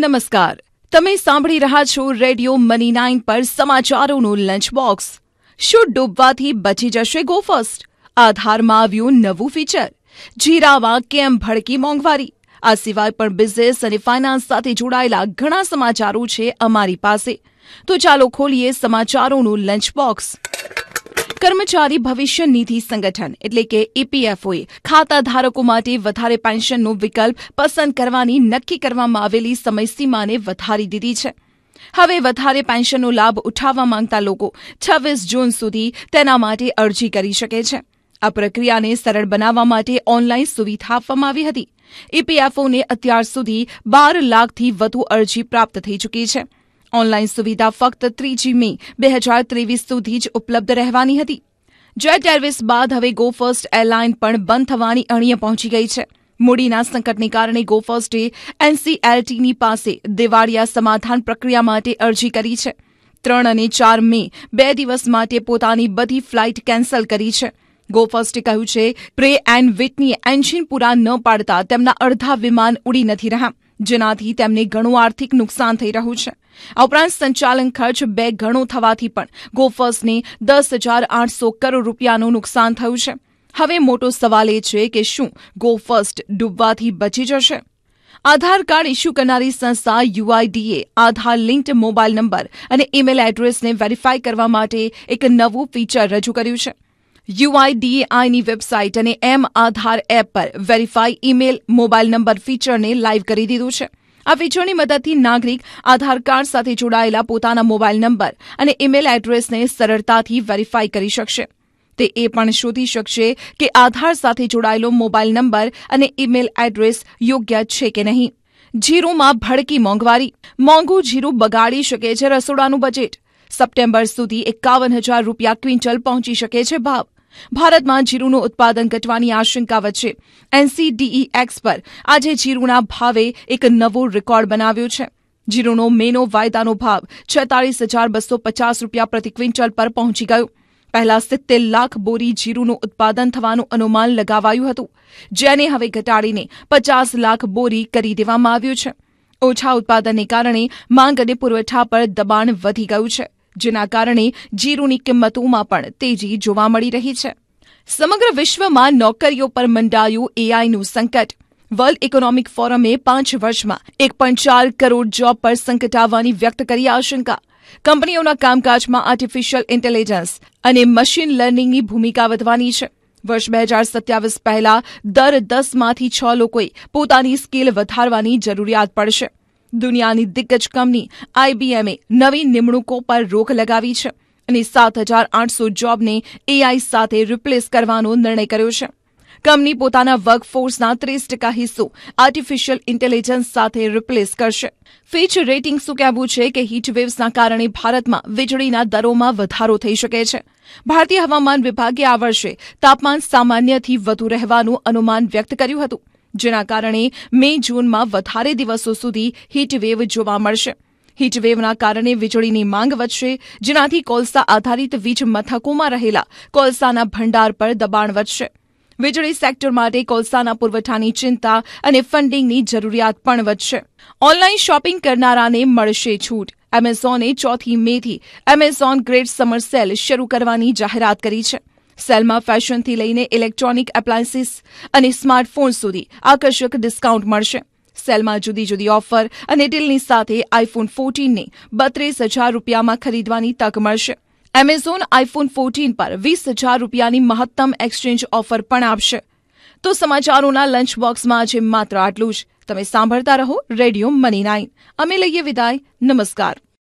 નમસ્કાર તમે સાંભળી રહ્યા છો રેડિયો મની નાઇન પર સમાચારોનું લંચ બોક્સ શું ડૂબવાથી બચી જશે ગો ફર્સ્ટ આધારમાં આવ્યું નવું ફીચર જીરામાં કેમ ભડકી મોંઘવારી આ સિવાય પણ બિઝનેસ અને ફાઇનાન્સ સાથે જોડાયેલા ઘણા સમાચારો છે અમારી પાસે તો ચાલો ખોલીએ સમાચારોનું લંચ બોક્સ કર્મચારી ભવિષ્ય નિધિ સંગઠન એટલે કે ઈપીએફઓએ e ખાતા ધારકો માટે વધારે પેન્શનનો વિકલ્પ પસંદ કરવાની નક્કી કરવામાં આવેલી સમયસીમાને વધારી દીધી છે હવે વધારે પેન્શનનો લાભ ઉઠાવવા માંગતા લોકો છવ્વીસ જૂન સુધી તેના માટે અરજી કરી શકે છે આ પ્રક્રિયાને સરળ બનાવવા માટે ઓનલાઈન સુવિધા આપવામાં આવી હતી ઈપીએફઓને e અત્યાર સુધી બાર લાખથી વધુ અરજી પ્રાપ્ત થઈ ચૂકી છે ઓનલાઈન સુવિધા ફક્ત ત્રીજી મે બે હજાર ત્રેવીસ સુધી જ ઉપલબ્ધ રહેવાની હતી જેટ એરવેઝ બાદ હવે ગો ફર્સ્ટ એરલાઇન પણ બંધ થવાની અણીએ પહોંચી ગઈ છે મૂડીના સંકટને કારણે ગો ફર્સ્ટે એનસીએલટીની પાસે દિવાળિયા સમાધાન પ્રક્રિયા માટે અરજી કરી છે ત્રણ અને ચાર મે બે દિવસ માટે પોતાની બધી ફ્લાઇટ કેન્સલ કરી છે ગો ફર્સ્ટે કહ્યું છે પ્રે એન્ડ વિટની એન્જિન પૂરા ન પાડતા તેમના અડધા વિમાન ઉડી નથી રહ્યા જેનાથી તેમને ઘણું આર્થિક નુકસાન થઈ રહ્યું છે આ ઉપરાંત સંચાલન ખર્ચ બે ગણો થવાથી પણ ગોફર્સને દસ હજાર આઠસો કરોડ રૂપિયાનું નુકસાન થયું છે હવે મોટો સવાલ એ છે કે શું ગો ફર્સ્ટ ડૂબવાથી બચી જશે આધાર કાર્ડ ઇસ્યુ કરનારી સંસ્થા UIDA Aadhaar linked mobile number અને ઇમેલ એડ્રેસને વેરીફાઈ કરવા માટે એક નવું ફીચર રજૂ કર્યું છે યુઆઈડીએઆઈની વેબસાઇટ અને એમ આધાર એપ પર વેરીફાઈ ઇમેલ મોબાઈલ નંબર ફીચરને લાઇવ કરી દીધું છે આ ફીચરની મદદથી નાગરિક આધાર કાર્ડ સાથે જોડાયેલા પોતાના મોબાઈલ નંબર અને ઇમેલ એડ્રેસને સરળતાથી વેરીફાઈ કરી શકશે તે એ પણ શોધી શકશે કે આધાર સાથે જોડાયેલો મોબાઈલ નંબર અને ઇમેલ એડ્રેસ યોગ્ય છે કે નહીં જીરુમાં ભડકી મોંઘવારી મોંઘું જીરું બગાડી શકે છે રસોડાનું બજેટ સપ્ટેમ્બર સુધી એકાવન હજાર રૂપિયા ક્વિન્ટલ પહોંચી શકે છે ભાવ ભારતમાં જીરુનું ઉત્પાદન ઘટવાની આશંકા વચ્ચે એક્સ પર આજે જીરુના ભાવે એક નવો રેકોર્ડ બનાવ્યો છે જીરુનો મેનો વાયદાનો ભાવ છેતાળીસ હજાર બસો પચાસ રૂપિયા પ્રતિ ક્વિન્ટલ પર પહોંચી ગયો પહેલા સિત્તેર લાખ બોરી જીરુનું ઉત્પાદન થવાનું અનુમાન લગાવાયું હતું જેને હવે ઘટાડીને પચાસ લાખ બોરી કરી દેવામાં આવ્યું છે ઓછા ઉત્પાદનને કારણે માંગ અને પુરવઠા પર દબાણ વધી ગયું છે જેના કારણે જીરુની કિંમતોમાં પણ તેજી જોવા મળી રહી છે સમગ્ર વિશ્વમાં નોકરીઓ પર મંડાયું એઆઈનું સંકટ વર્લ્ડ ઇકોનોમિક ફોરમે પાંચ વર્ષમાં એક પોઈન્ટ ચાર કરોડ જોબ પર સંકટ આવવાની વ્યક્ત કરી આશંકા કંપનીઓના કામકાજમાં આર્ટિફિશિયલ ઇન્ટેલિજન્સ અને મશીન લર્નિંગની ભૂમિકા વધવાની છે વર્ષ બે હજાર સત્યાવીસ પહેલા દર દસમાંથી છ લોકોએ પોતાની સ્કિલ વધારવાની જરૂરિયાત પડશે દુનિયાની દિગ્ગજ કંપની આઈબીએમએ નવી નિમણૂકો પર રોક લગાવી છે અને સાત હજાર આઠસો જોબને એઆઈ સાથે રિપ્લેસ કરવાનો નિર્ણય કર્યો છે કંપની પોતાના વર્કફોર્સના ત્રીસ ટકા હિસ્સો આર્ટિફિશિયલ ઇન્ટેલિજન્સ સાથે રિપ્લેસ કરશે ફીચ રેટિંગ શું કહેવું છે કે હીટવેવ્સના કારણે ભારતમાં વીજળીના દરોમાં વધારો થઈ શકે છે ભારતીય હવામાન વિભાગે આ વર્ષે તાપમાન સામાન્યથી વધુ રહેવાનું અનુમાન વ્યક્ત કર્યું હતું જેના કારણે મે જૂનમાં વધારે દિવસો સુધી હીટવેવ જોવા મળશે હીટવેવના કારણે વીજળીની માંગ વધશે જેનાથી કોલસા આધારિત વીજ મથકોમાં રહેલા કોલસાના ભંડાર પર દબાણ વધશે વીજળી સેક્ટર માટે કોલસાના પુરવઠાની ચિંતા અને ફંડિંગની જરૂરિયાત પણ વધશે ઓનલાઈન શોપિંગ કરનારાને મળશે છૂટ એમેઝોને ચોથી મેથી એમેઝોન ગ્રેટ સમર સેલ શરૂ કરવાની જાહેરાત કરી છે સેલમાં ફેશનથી લઈને ઇલેક્ટ્રોનિક એપ્લાયન્સીસ અને સ્માર્ટફોન સુધી આકર્ષક ડિસ્કાઉન્ટ મળશે સેલમાં જુદી જુદી ઓફર અને ડીલની સાથે આઈફોન ફોર્ટીનને બત્રીસ હજાર રૂપિયામાં ખરીદવાની તક મળશે એમેઝોન આઈફોન ફોર્ટીન પર વીસ હજાર રૂપિયાની મહત્તમ એક્સચેન્જ ઓફર પણ આપશે તો સમાચારોના લંચ બોક્સમાં આજે માત્ર આટલું જ તમે સાંભળતા રહો રેડિયો મની નાઇન અમે લઈએ વિદાય નમસ્કાર